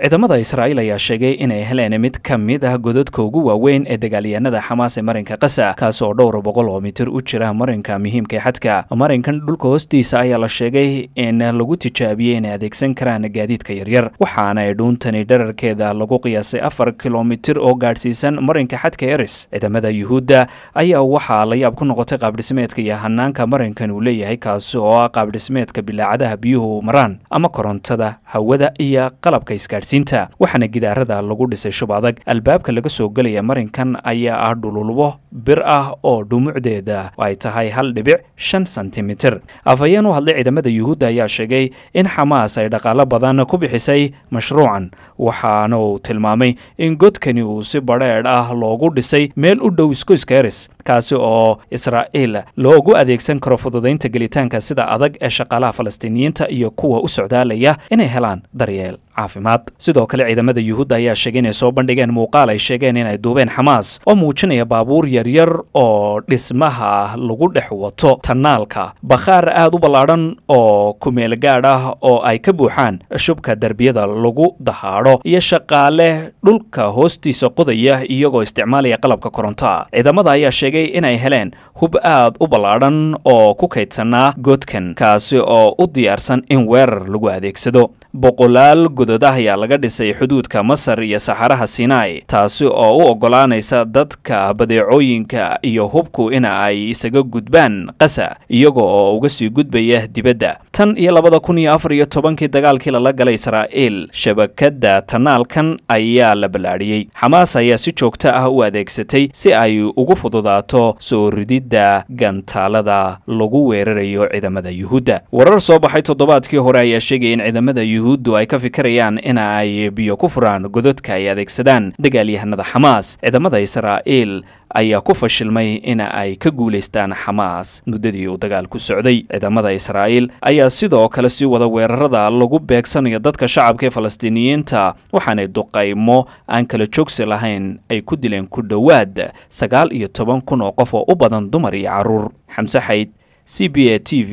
ciidamada israa'iil ayaa sheegay inay heleen mid ka mid ah godadka ugu waaweyn ee dagaalyaanada xamaas ee marinka kasa kaas oo dhowr boqol oo mitir u jira marinka muhiimka ee xadka marinkan dhulka hoostiisa ayaa la sheegay in lagu tijaabiyey inay adeegsan karaan gaadiidka yaryar waxaana dhuuntani dherarkeeda lagu qiyaasay afar kilomitir oo gaadhsiisan marinka xadka eris ciidamada yuhuudda ayaa waxaa la yaab ku noqotay qaabdhismeedka iyo hanaanka marinkan uu leeyahay kaasi oo ah qaabdhismeedka bilaacadaha biyuhu maraan ama korontada hawada iyo qalabka iska gaadhsiinta waxaana gidaarada lagu dhisay shub adag albaabka laga soo gelaya marinkan ayaa ah dhululbo bir ah oo dhumucdeeda ay tahay hal dhibic shan sentimitir afhayeen u hadlay ciidamada yuhuudda ayaa sheegay in xamaas ay dhaqaalo badan ku bixisay mashruucan waxaana uu tilmaamay in godkani uu si badheedh ah loogu dhisay meel u dhow skoyskeris kaasi oo israa'iil loogu adeegsan karo fududaynta gelitaanka sida adag ee shaqaalaha falastiiniyiinta iyo kuwa u socdaalaya inay helaan daryeel caafimaad sidoo kale ciidamada yuhuudda ayaa sheegay inay soo bandhigeen muuqaal ay sheegeen inay duubeen xamaas oo muujinaya baabuur yaryar oo dhismaha lagu dhex wato tanaalka bakhaar aada u ballaadhan oo kumeel gaadh ah oo ay ka buuxaan shubka derbiyada lagu dahaadho iyo shaqaale dhulka hoostiisa qodaya iyagoo isticmaalaya qalabka korontoa ciidamada ayaa sheegay inay heleen hub aad u ballaadhan oo ku kaydsanaa godkan kaasi oo u diyaarsan in weerar lagu adeegsado boqolaal godod ah ayaa laga dhisay xuduudka masar iyo saxaraha sinai taasi oo u ogolaanaysa dadka badeecooyinka iyo hubku ina ay isaga gudbaan qasa iyaga oo uga sii gudbaya dibadda tan iyo labada kun iyo afar iyo tobankii dagaalkii lala galay israa'iil shabakadda tanaalkan ayaa la ballaadhiyey xamaas ayaa si joogto ah u adeegsatay si ay ugu fududaato soo rididda gantaalada lagu weerarayo ciidamada yuhuudda warar soo baxay toddobaadkii hore ayaa sheegaya in ciidamada yuhuuddu ay ka doonayaan ina ay biyo ku furaan gododka ay adeegsadaan dagaalyahanada xamaas ciidamada israa'iil ayaa ku fashilmay ina ay ka guulaystaan xamaas muddadii uu dagaalku socday ciidamada israa'iil ayaa sidoo kale sii wada weerarada lagu beegsanayo dadka shacabka ee falastiiniyiinta waxaanay duqaymo aan kala joogsi lahayn ay ku dileen ku dhowaad sagaal iyo toban kun oo qof oo u badan dumar iyo caruur xamse xayd c b a t v